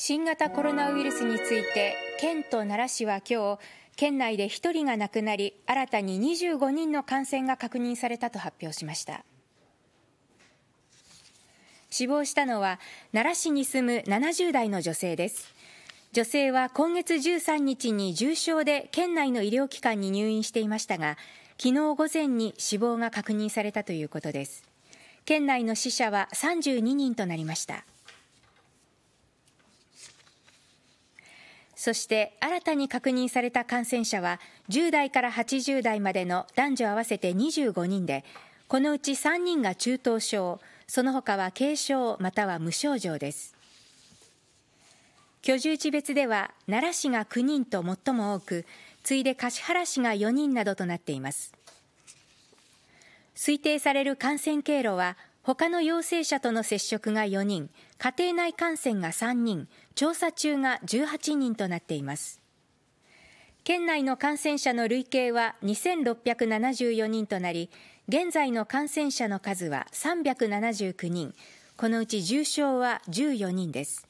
新型コロナウイルスについて県と奈良市は今日県内で1人が亡くなり新たに25人の感染が確認されたと発表しました死亡したのは奈良市に住む70代の女性です女性は今月13日に重症で県内の医療機関に入院していましたが昨日午前に死亡が確認されたということです県内の死者は32人となりましたそして新たに確認された感染者は10代から80代までの男女合わせて25人でこのうち3人が中等症その他は軽症または無症状です居住地別では奈良市が9人と最も多く次いで橿原市が4人などとなっています推定される感染経路は他の陽性者との接触が4人、家庭内感染が3人、調査中が18人となっています。県内の感染者の累計は2674人となり、現在の感染者の数は379人、このうち重症は14人です。